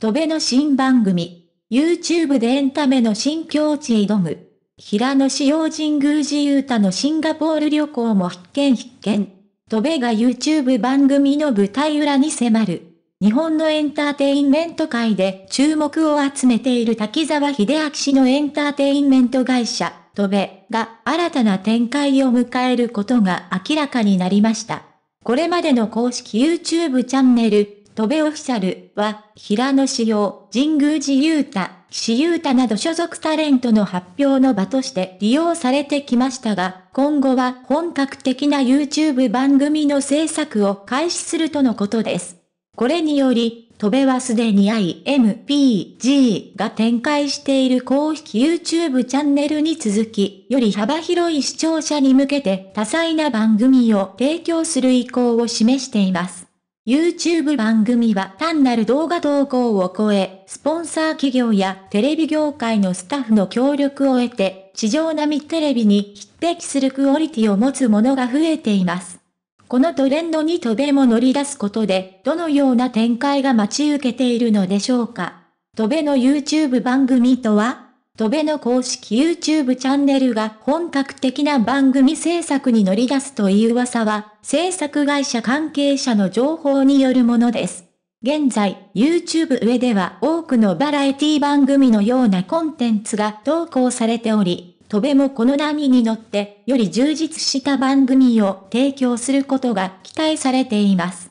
戸辺の新番組、YouTube でエンタメの新境地へ挑む。平野市耀神宮寺ゆ太のシンガポール旅行も必見必見。戸辺が YouTube 番組の舞台裏に迫る。日本のエンターテインメント界で注目を集めている滝沢秀明氏のエンターテインメント会社、戸辺が新たな展開を迎えることが明らかになりました。これまでの公式 YouTube チャンネル、戸部オフィシャルは、平野紫耀、神宮寺勇太、岸優太など所属タレントの発表の場として利用されてきましたが、今後は本格的な YouTube 番組の制作を開始するとのことです。これにより、戸部はすでに IMPG が展開している公式 YouTube チャンネルに続き、より幅広い視聴者に向けて多彩な番組を提供する意向を示しています。YouTube 番組は単なる動画投稿を超え、スポンサー企業やテレビ業界のスタッフの協力を得て、地上並みテレビに匹敵するクオリティを持つものが増えています。このトレンドに飛べも乗り出すことで、どのような展開が待ち受けているのでしょうか。飛べの YouTube 番組とはドベの公式 YouTube チャンネルが本格的な番組制作に乗り出すという噂は、制作会社関係者の情報によるものです。現在、YouTube 上では多くのバラエティ番組のようなコンテンツが投稿されており、トベもこの波に乗って、より充実した番組を提供することが期待されています。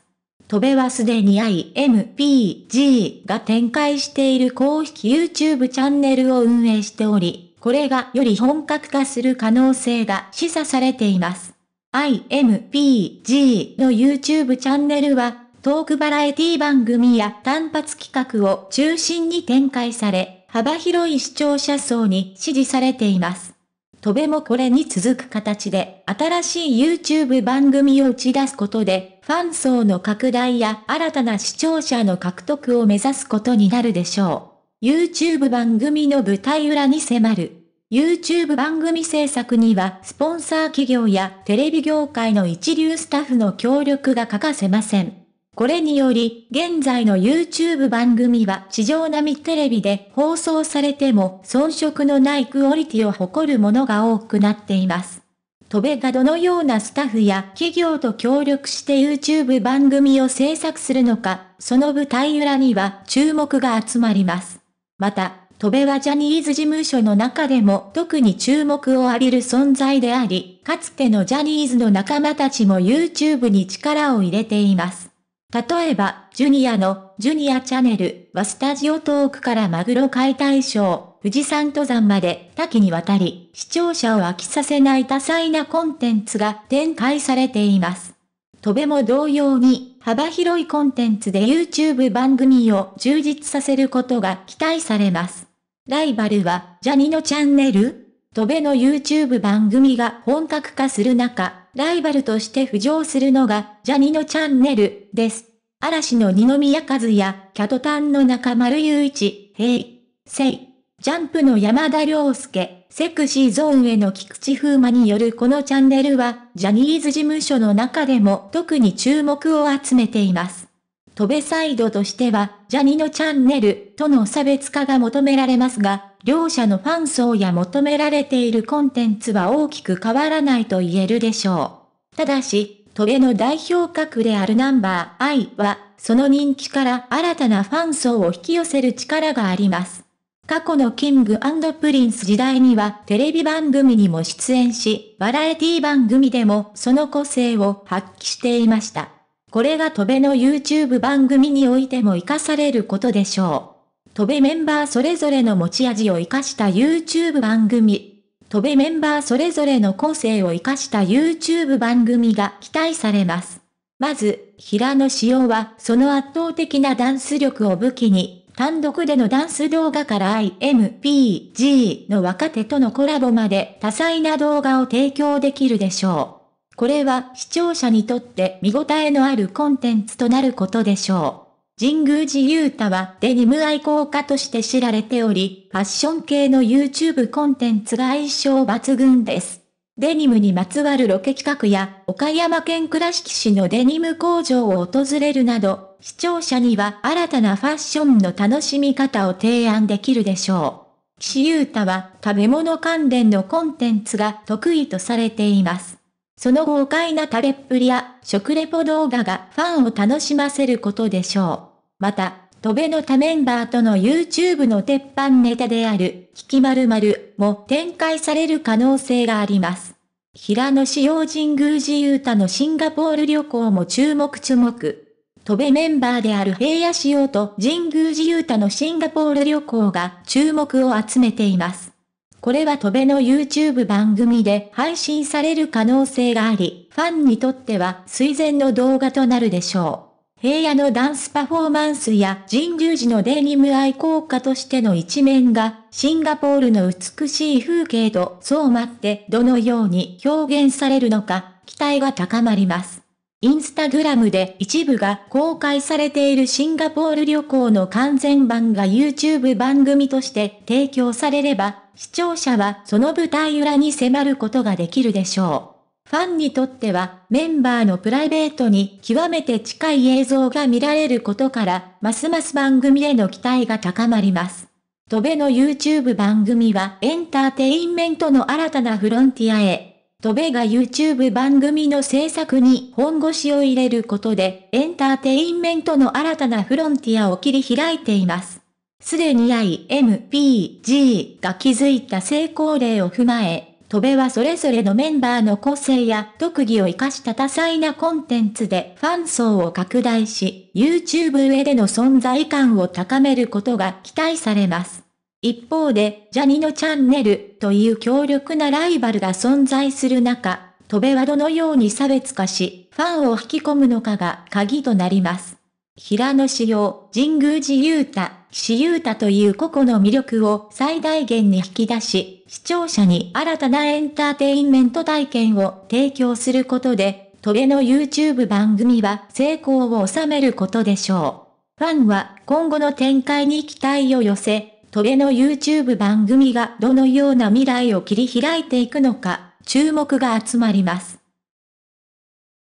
戸部はすでに IMPG が展開している公式 YouTube チャンネルを運営しており、これがより本格化する可能性が示唆されています。IMPG の YouTube チャンネルは、トークバラエティ番組や単発企画を中心に展開され、幅広い視聴者層に支持されています。とべもこれに続く形で、新しい YouTube 番組を打ち出すことで、ファン層の拡大や新たな視聴者の獲得を目指すことになるでしょう。YouTube 番組の舞台裏に迫る。YouTube 番組制作には、スポンサー企業やテレビ業界の一流スタッフの協力が欠かせません。これにより、現在の YouTube 番組は地上並みテレビで放送されても遜色のないクオリティを誇るものが多くなっています。戸部がどのようなスタッフや企業と協力して YouTube 番組を制作するのか、その舞台裏には注目が集まります。また、戸部はジャニーズ事務所の中でも特に注目を浴びる存在であり、かつてのジャニーズの仲間たちも YouTube に力を入れています。例えば、ジュニアの、ジュニアチャンネルはスタジオトークからマグロ解体ショー、富士山登山まで多岐にわたり、視聴者を飽きさせない多彩なコンテンツが展開されています。トベも同様に、幅広いコンテンツで YouTube 番組を充実させることが期待されます。ライバルは、ジャニのチャンネルトベの YouTube 番組が本格化する中、ライバルとして浮上するのが、ジャニのチャンネル、です。嵐の二宮和也、キャトタンの中丸雄一、へい、せい、ジャンプの山田涼介、セクシーゾーンへの菊池風磨によるこのチャンネルは、ジャニーズ事務所の中でも特に注目を集めています。戸部サイドとしては、ジャニのチャンネルとの差別化が求められますが、両者のファン層や求められているコンテンツは大きく変わらないと言えるでしょう。ただし、トベの代表格であるナンバー I は、その人気から新たなファン層を引き寄せる力があります。過去のキングプリンス時代にはテレビ番組にも出演し、バラエティ番組でもその個性を発揮していました。これがトベの YouTube 番組においても活かされることでしょう。飛べメンバーそれぞれの持ち味を活かした YouTube 番組。飛べメンバーそれぞれの個性を活かした YouTube 番組が期待されます。まず、平野紫耀は、その圧倒的なダンス力を武器に、単独でのダンス動画から IMPG の若手とのコラボまで多彩な動画を提供できるでしょう。これは視聴者にとって見応えのあるコンテンツとなることでしょう。神宮寺勇太はデニム愛好家として知られており、ファッション系の YouTube コンテンツが相性抜群です。デニムにまつわるロケ企画や、岡山県倉敷市のデニム工場を訪れるなど、視聴者には新たなファッションの楽しみ方を提案できるでしょう。岸優太は食べ物関連のコンテンツが得意とされています。その豪快な食べっぷりや食レポ動画がファンを楽しませることでしょう。また、戸べの他メンバーとの YouTube の鉄板ネタである、引き〇〇も展開される可能性があります。平野紫耀神宮寺ゆうたのシンガポール旅行も注目注目。戸べメンバーである平野紫耀と神宮寺ゆうたのシンガポール旅行が注目を集めています。これは戸べの YouTube 番組で配信される可能性があり、ファンにとっては垂前の動画となるでしょう。平野のダンスパフォーマンスや神宮寺のデニム愛好家としての一面が、シンガポールの美しい風景と相まってどのように表現されるのか、期待が高まります。インスタグラムで一部が公開されているシンガポール旅行の完全版が YouTube 番組として提供されれば、視聴者はその舞台裏に迫ることができるでしょう。ファンにとってはメンバーのプライベートに極めて近い映像が見られることから、ますます番組への期待が高まります。トベの YouTube 番組はエンターテインメントの新たなフロンティアへ。トベが YouTube 番組の制作に本腰を入れることで、エンターテインメントの新たなフロンティアを切り開いています。すでに IMPG が築いた成功例を踏まえ、戸部はそれぞれのメンバーの個性や特技を活かした多彩なコンテンツでファン層を拡大し、YouTube 上での存在感を高めることが期待されます。一方で、ジャニのチャンネルという強力なライバルが存在する中、戸部はどのように差別化し、ファンを引き込むのかが鍵となります。平野紫耀、神宮寺勇太、岸優太という個々の魅力を最大限に引き出し、視聴者に新たなエンターテインメント体験を提供することで、トゲの YouTube 番組は成功を収めることでしょう。ファンは今後の展開に期待を寄せ、トゲの YouTube 番組がどのような未来を切り開いていくのか、注目が集まります。